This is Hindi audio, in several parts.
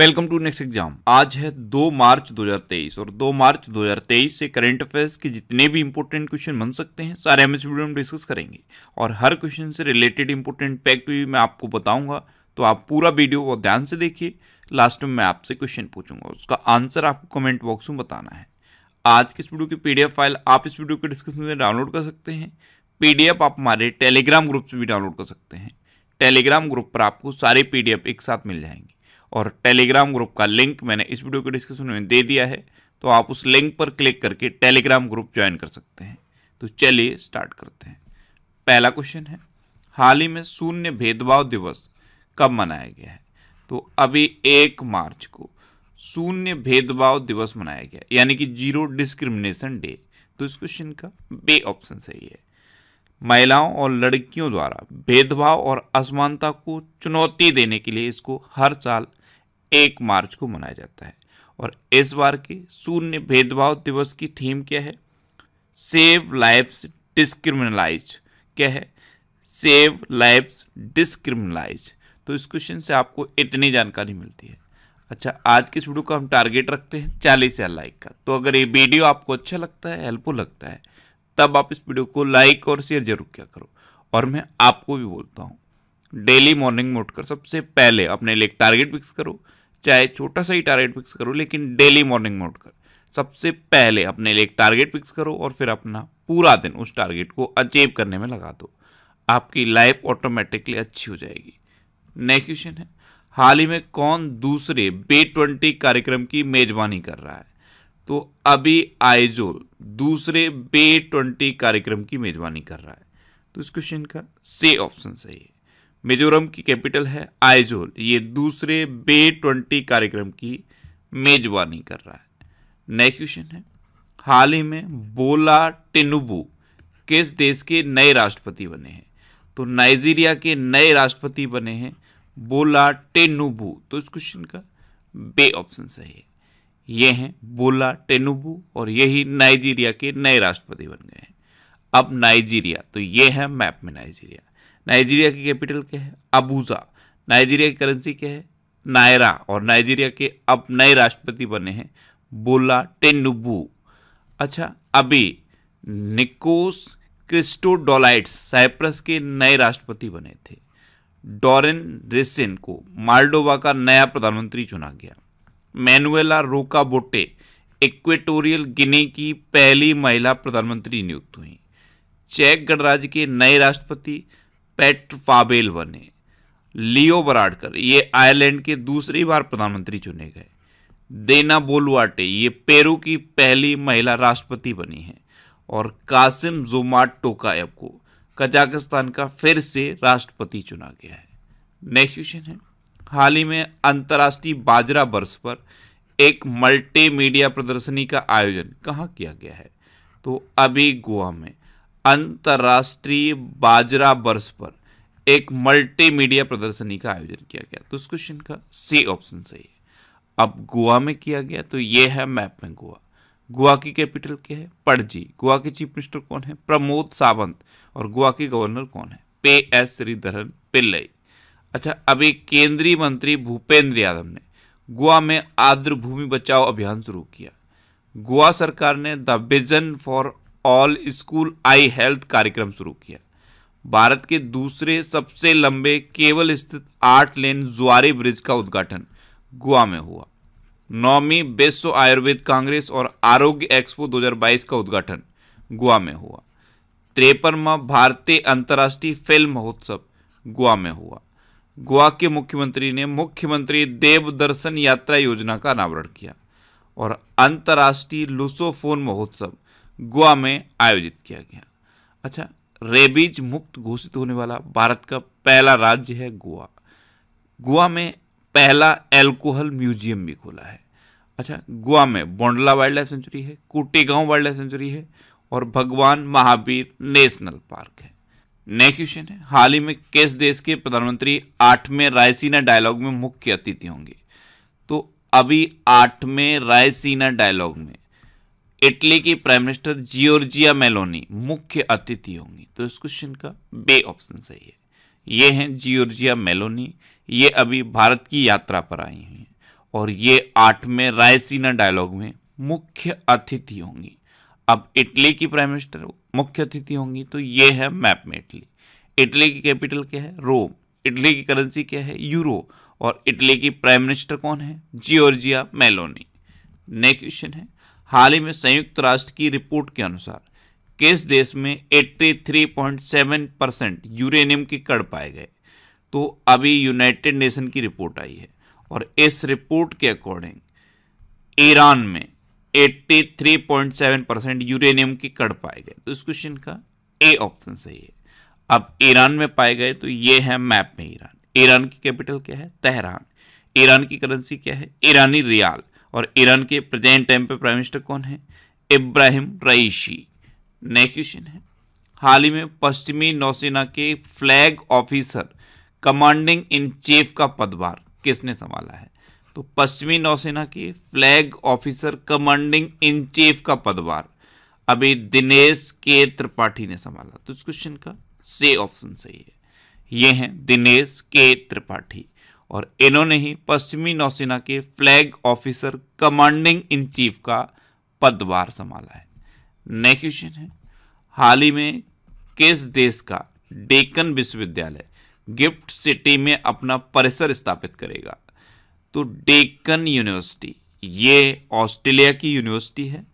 वेलकम टू नेक्स्ट एग्जाम आज है 2 मार्च 2023 और 2 मार्च 2023 से करंट अफेयर्स के जितने भी इंपॉर्टेंट क्वेश्चन बन सकते हैं सारे हम इस वीडियो में डिस्कस करेंगे और हर क्वेश्चन से रिलेटेड इंपॉर्टेंट फैक्ट भी मैं आपको बताऊंगा तो आप पूरा वीडियो को ध्यान से देखिए लास्ट में मैं आपसे क्वेश्चन पूछूंगा उसका आंसर आपको कमेंट बॉक्स में बताना है आज की इस वीडियो की पी फाइल आप इस वीडियो के डिस्क्रिप्शन में डाउनलोड कर सकते हैं पी आप हमारे टेलीग्राम ग्रुप से भी डाउनलोड कर सकते हैं टेलीग्राम ग्रुप पर आपको सारे पी एक साथ मिल जाएंगे और टेलीग्राम ग्रुप का लिंक मैंने इस वीडियो के डिस्क्रिप्शन में दे दिया है तो आप उस लिंक पर क्लिक करके टेलीग्राम ग्रुप ज्वाइन कर सकते हैं तो चलिए स्टार्ट करते हैं पहला क्वेश्चन है हाल ही में शून्य भेदभाव दिवस कब मनाया गया है तो अभी एक मार्च को शून्य भेदभाव दिवस मनाया गया यानी कि जीरो डिस्क्रिमिनेशन डे तो इस क्वेश्चन का बे ऑप्शन सही है महिलाओं और लड़कियों द्वारा भेदभाव और असमानता को चुनौती देने के लिए इसको हर साल एक मार्च को मनाया जाता है और इस बार के शून्य भेदभाव दिवस की थीम क्या है सेव लाइफ्स डिस्क्रिमिनलाइज क्या है सेव लाइफ्स डिस्क्रिमिनलाइज तो इस क्वेश्चन से आपको इतनी जानकारी मिलती है अच्छा आज की इस वीडियो का हम टारगेट रखते हैं चालीस हज़ार लाइक का तो अगर ये वीडियो आपको अच्छा लगता है हेल्पफुल लगता है तब आप इस वीडियो को लाइक और शेयर जरूर किया करो और मैं आपको भी बोलता हूँ डेली मॉर्निंग में उठकर सबसे पहले अपने लिए टारगेट फिक्स करो चाहे छोटा सा ही टारगेट फिक्स करो लेकिन डेली मॉर्निंग मोड कर सबसे पहले अपने लिए एक टारगेट फिक्स करो और फिर अपना पूरा दिन उस टारगेट को अचीव करने में लगा दो आपकी लाइफ ऑटोमेटिकली अच्छी हो जाएगी नेक्स्ट क्वेश्चन है हाल ही में कौन दूसरे बे ट्वेंटी कार्यक्रम की मेजबानी कर रहा है तो अभी आइजोल दूसरे बे ट्वेंटी कार्यक्रम की मेजबानी कर रहा है तो इस क्वेश्चन का से ऑप्शन सही है मिजोरम की कैपिटल है आइजोल ये दूसरे बे ट्वेंटी कार्यक्रम की मेजबानी कर रहा है नेक्स्ट क्वेश्चन है हाल ही में बोला टिनुबू किस देश के नए राष्ट्रपति बने हैं तो नाइजीरिया के नए राष्ट्रपति बने हैं बोला टेनुबू तो इस क्वेश्चन का बे ऑप्शन सही है ये हैं बोला टेनुबू और यही नाइजीरिया के नए राष्ट्रपति बन गए हैं अब नाइजीरिया तो ये है मैप में नाइजीरिया नाइजीरिया की कैपिटल क्या है अबूजा नाइजीरिया की करेंसी क्या है नायरा और नाइजीरिया के अब नए राष्ट्रपति बने हैं बोला टेनुबू अच्छा अभी निकोस क्रिस्टोडोलाइट्स साइप्रस के नए राष्ट्रपति बने थे डॉरेन रेसिन को माल्डोवा का नया प्रधानमंत्री चुना गया मैनुएला रोकाबोटे इक्वेटोरियल गिनी की पहली महिला प्रधानमंत्री नियुक्त हुई चेक गणराज्य के नए राष्ट्रपति पेट फाबेल बने लियो बराडकर ये आयरलैंड के दूसरी बार प्रधानमंत्री चुने गए देना बोलवाटे ये पेरू की पहली महिला राष्ट्रपति बनी है और कासिम जुमाट टोकायब को कजाकिस्तान का फिर से राष्ट्रपति चुना गया है नेक्स्ट क्वेश्चन है हाल ही में अंतर्राष्ट्रीय बाजरा वर्ष पर एक मल्टी मीडिया प्रदर्शनी का आयोजन कहाँ किया गया है तो अभी गोवा में अंतर्राष्ट्रीय बाजरा वर्ष पर एक मल्टीमीडिया प्रदर्शनी का आयोजन किया गया तो उस क्वेश्चन का सी ऑप्शन सही है अब गोवा में किया गया तो ये है मैप में गोवा गोवा की कैपिटल क्या है पड़जी गोवा के चीफ मिनिस्टर कौन है प्रमोद सावंत और गोवा के गवर्नर कौन है पे एस श्रीधरन पिल्लई अच्छा अभी केंद्रीय मंत्री भूपेंद्र यादव ने गोवा में आर्द्र भूमि बचाओ अभियान शुरू किया गोवा सरकार ने the vision for all school eye health कार्यक्रम शुरू किया भारत के दूसरे सबसे लंबे केवल स्थित आठ लेन जुआरी ब्रिज का उद्घाटन गोवा में हुआ नौवीं विश्व आयुर्वेद कांग्रेस और आरोग्य एक्सपो 2022 का उद्घाटन गोवा में हुआ त्रेपनवा भारतीय अंतर्राष्ट्रीय फिल्म महोत्सव गोवा में हुआ गोवा के मुख्यमंत्री ने मुख्यमंत्री देव दर्शन यात्रा योजना का अनावरण किया और अंतर्राष्ट्रीय लुसोफोन महोत्सव गोवा में आयोजित किया गया अच्छा रेबीज मुक्त घोषित होने वाला भारत का पहला राज्य है गोवा गोवा में पहला एल्कोहल म्यूजियम भी खोला है अच्छा गोवा में बोंडला वाइल्ड लाइफ सेंचुरी है कोटेगांव वाइल्ड लाइफ सेंचुरी है और भगवान महावीर नेशनल पार्क है नेक्स्ट क्वेश्चन है हाल ही में किस देश के प्रधानमंत्री आठवें रायसीना डायलॉग में मुख्य अतिथि होंगे तो अभी आठवें रायसीना डायलॉग में इटली की प्राइम मिनिस्टर जियोर्जिया मेलोनी मुख्य अतिथि होंगी तो इस क्वेश्चन का बे ऑप्शन सही है ये हैं जियोर्जिया मेलोनी ये अभी भारत की यात्रा पर आई हुई हैं और ये आठवें रायसीना डायलॉग में मुख्य अतिथि होंगी अब इटली की प्राइम मिनिस्टर मुख्य अतिथि होंगी तो ये है मैप में इटली इटली की कैपिटल क्या है रोम इटली की करेंसी क्या है यूरो और इटली की प्राइम मिनिस्टर कौन है जियोर्जिया मेलोनी नेक्स्ट क्वेश्चन है हाल ही में संयुक्त राष्ट्र की रिपोर्ट के अनुसार किस देश में 83.7 परसेंट यूरेनियम के कड़ पाए गए तो अभी यूनाइटेड नेशन की रिपोर्ट आई है और इस रिपोर्ट के अकॉर्डिंग ईरान में 83.7 परसेंट यूरेनियम के कड़ पाए गए तो इस क्वेश्चन का ए ऑप्शन सही है अब ईरान में पाए गए तो ये है मैप में ईरान ईरान की कैपिटल क्या है तेहरान ईरान की करेंसी क्या है ईरानी रियाल और ईरान के प्रेजेंट टाइम पे प्राइम मिनिस्टर कौन है इब्राहिम रईशी नेक्स्ट क्वेश्चन है हाल ही में पश्चिमी नौसेना के flag officer commanding in chief का पदभार किसने संभाला है तो पश्चिमी नौसेना के flag officer commanding in chief का पदभार अभी दिनेश के त्रिपाठी ने संभाला तो इस क्वेश्चन का से ऑप्शन सही है ये हैं दिनेश के त्रिपाठी और इन्होंने ही पश्चिमी नौसेना के flag officer commanding in chief का पदभार संभाला है नेक्स्ट क्वेश्चन है हाल ही में किस देश का डेकन विश्वविद्यालय गिफ्ट सिटी में अपना परिसर स्थापित करेगा तो डेकन यूनिवर्सिटी ये ऑस्ट्रेलिया की यूनिवर्सिटी है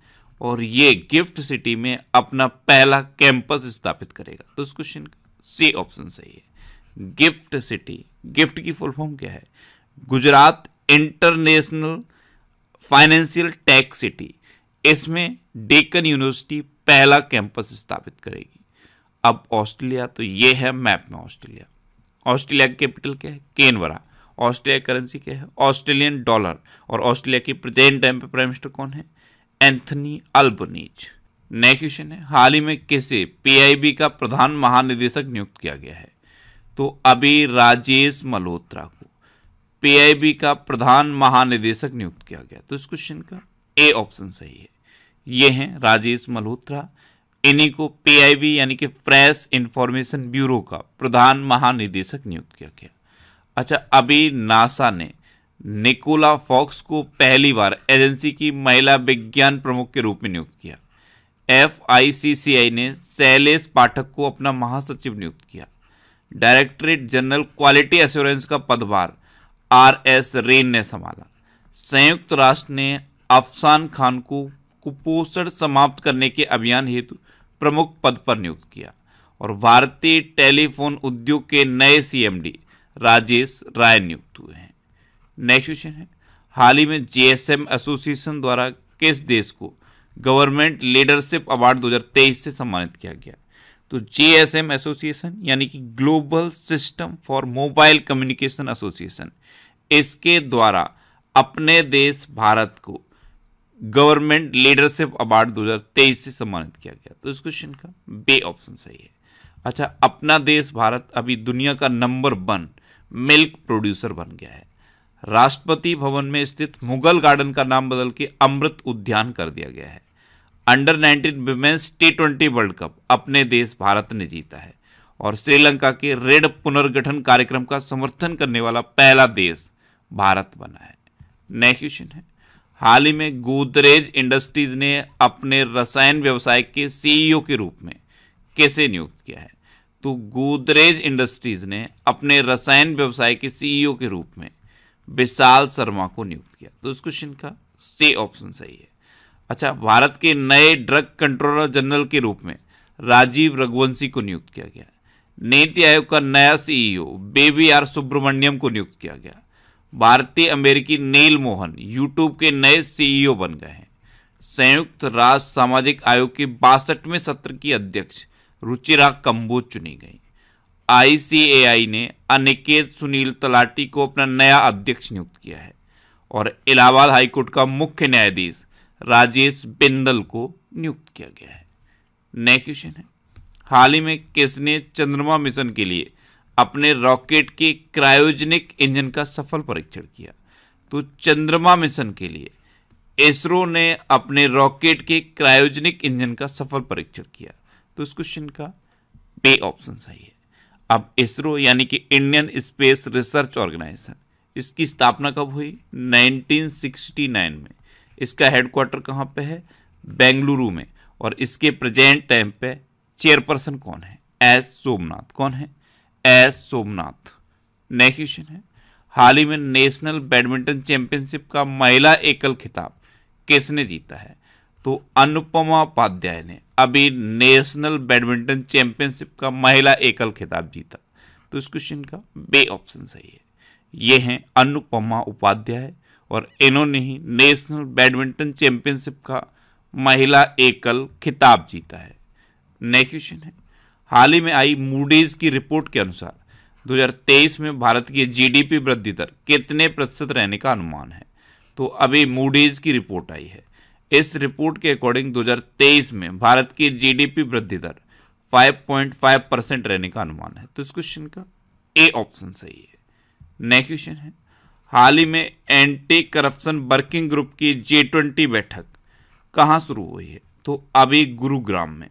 और ये गिफ्ट सिटी में अपना पहला कैंपस स्थापित करेगा तो इस क्वेश्चन का सी ऑप्शन सही है गिफ्ट सिटी गिफ्ट की फुल फॉर्म क्या है Gujarat International Financial Tax City इसमें डेकन यूनिवर्सिटी पहला कैंपस स्थापित करेगी अब ऑस्ट्रेलिया तो ये है मैप में ऑस्ट्रेलिया ऑस्ट्रेलिया की कैपिटल क्या है केनवरा ऑस्ट्रेलिया करेंसी क्या है ऑस्ट्रेलियन डॉलर और ऑस्ट्रेलिया की प्रेजेंट टाइम पर प्राइम मिनिस्टर कौन है एंथनी अल्बनीज नेक्स्ट क्वेश्चन है हाल ही में किसे पीआईबी का प्रधान महानिदेशक नियुक्त किया गया है तो अभी राजेश मल्होत्रा को पीआईबी का प्रधान महानिदेशक नियुक्त किया गया तो इस क्वेश्चन का ए ऑप्शन सही है ये हैं राजेश मल्होत्रा इन्हीं को पीआईबी यानी कि प्रेस इंफॉर्मेशन ब्यूरो का प्रधान महानिदेशक नियुक्त किया गया अच्छा अभी नासा ने निकोला फॉक्स को पहली बार एजेंसी की महिला विज्ञान प्रमुख के रूप में नियुक्त किया एफ ने शैलेश पाठक को अपना महासचिव नियुक्त किया डायरेक्टरेट जनरल क्वालिटी एश्योरेंस का पदभार आर एस रेन ने संभाला संयुक्त राष्ट्र ने अफसान खान को कुपोषण समाप्त करने के अभियान हेतु प्रमुख पद पर नियुक्त किया और भारतीय टेलीफोन उद्योग के नए सीएमडी राजेश राय नियुक्त हुए हैं नेक्स्ट क्वेश्चन है हाल ही में जीएसएम एसोसिएशन द्वारा किस देश को गवर्नमेंट लीडरशिप अवार्ड 2023 से सम्मानित किया गया तो जे एस एम एसोसिएशन यानी कि global system for mobile communication association इसके द्वारा अपने देश भारत को गवर्नमेंट लीडरशिप अवार्ड 2023 से सम्मानित किया गया तो इस क्वेश्चन का बे ऑप्शन सही है अच्छा अपना देश भारत अभी दुनिया का नंबर वन मिल्क प्रोड्यूसर बन गया है राष्ट्रपति भवन में स्थित मुगल गार्डन का नाम बदल के अमृत उद्यान कर दिया गया है under 19 women's T twenty World Cup अपने देश भारत ने जीता है और श्रीलंका के रेड पुनर्गठन कार्यक्रम का समर्थन करने वाला पहला देश भारत बना है नेक्स्ट क्वेश्चन है हाल ही में गोदरेज इंडस्ट्रीज ने अपने रसायन व्यवसाय के सीईओ e के रूप में कैसे नियुक्त किया है तो गोदरेज इंडस्ट्रीज ने अपने रसायन व्यवसाय के सीईओ e के रूप में विशाल शर्मा को नियुक्त किया तो इस क्वेश्चन का से ऑप्शन सही है अच्छा भारत के नए ड्रग कंट्रोलर जनरल के रूप में राजीव रघुवंशी को नियुक्त किया गया नीति आयोग का नया सीईओ बेबी आर सुब्रमण्यम को नियुक्त किया गया भारतीय अमेरिकी नील मोहन यूट्यूब के नए सीईओ बन गए हैं संयुक्त राष्ट्र सामाजिक आयोग के बासठवें सत्र की अध्यक्ष रुचिरा कंबोज चुनी गई आईसीएआई ने अनिकेत सुनील तलाटी को अपना नया अध्यक्ष नियुक्त किया है और इलाहाबाद हाईकोर्ट का मुख्य न्यायाधीश राजेश बिंदल को नियुक्त किया गया है नया क्वेश्चन है हाल ही में किसने चंद्रमा मिशन के लिए अपने रॉकेट के क्रायोजेनिक इंजन का सफल परीक्षण किया तो चंद्रमा मिशन के लिए इसरो ने अपने रॉकेट के क्रायोजेनिक इंजन का सफल परीक्षण किया तो इस क्वेश्चन का बे ऑप्शन सही है अब इसरो यानी कि इंडियन स्पेस रिसर्च ऑर्गेनाइजेशन इसकी स्थापना कब हुई 1969 में इसका हेडक्वार्टर कहाँ पे है बेंगलुरु में और इसके प्रेजेंट टाइम पे चेयरपर्सन कौन है एस सोमनाथ कौन है एस सोमनाथ नेक्स्ट क्वेश्चन है हाल ही में नेशनल बैडमिंटन चैंपियनशिप का महिला एकल खिताब किसने जीता है तो अनुपमा उपाध्याय ने अभी नेशनल बैडमिंटन चैंपियनशिप का महिला एकल खिताब जीता तो इस क्वेश्चन का बे ऑप्शन सही है ये हैं अनुपमा उपाध्याय और इन्होंने ही नेशनल बैडमिंटन चैंपियनशिप का महिला एकल खिताब जीता है नेक्स्ट क्वेश्चन है हाल ही में आई मूडीज की रिपोर्ट के अनुसार 2023 में भारत की जीडीपी वृद्धि दर कितने प्रतिशत रहने का अनुमान है तो अभी मूडीज की रिपोर्ट आई है इस रिपोर्ट के अकॉर्डिंग 2023 में भारत की जीडीपी वृद्धि दर 5.5 परसेंट रहने का अनुमान है तो इस क्वेश्चन का ए ऑप्शन सही है नेक्स्ट क्वेश्चन है हाल ही में एंटी करप्शन वर्किंग ग्रुप की जे ट्वेंटी बैठक कहाँ शुरू हुई है तो अभी गुरुग्राम में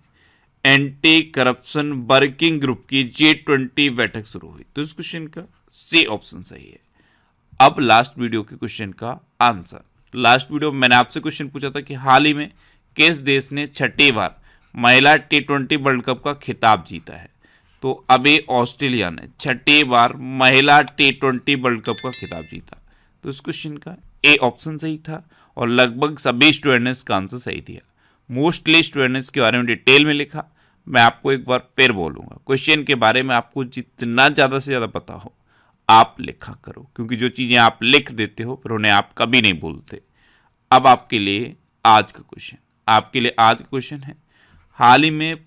एंटी करप्शन वर्किंग ग्रुप की जे ट्वेंटी बैठक शुरू हुई तो इस क्वेश्चन का सी ऑप्शन सही है अब लास्ट वीडियो के क्वेश्चन का आंसर लास्ट वीडियो मैंने आपसे क्वेश्चन पूछा था कि हाल ही में किस देश ने छठी बार महिला टी ट्वेंटी वर्ल्ड कप का खिताब जीता है तो अभी ऑस्ट्रेलिया ने छठी बार महिला टी ट्वेंटी वर्ल्ड कप का खिताब जीता तो इस क्वेश्चन का ए ऑप्शन सही था और लगभग सभी स्टूडेंट ने इसका आंसर सही दिया मोस्टली स्टूडेंट्स के बारे में डिटेल में लिखा मैं आपको एक बार फिर बोलूँगा क्वेश्चन के बारे में आपको जितना ज़्यादा से ज़्यादा पता हो आप लिखा करो क्योंकि जो चीज़ें आप लिख देते हो फिर उन्हें आप कभी नहीं बोलते अब आपके लिए आज का क्वेश्चन आपके लिए आज का क्वेश्चन है हाल ही में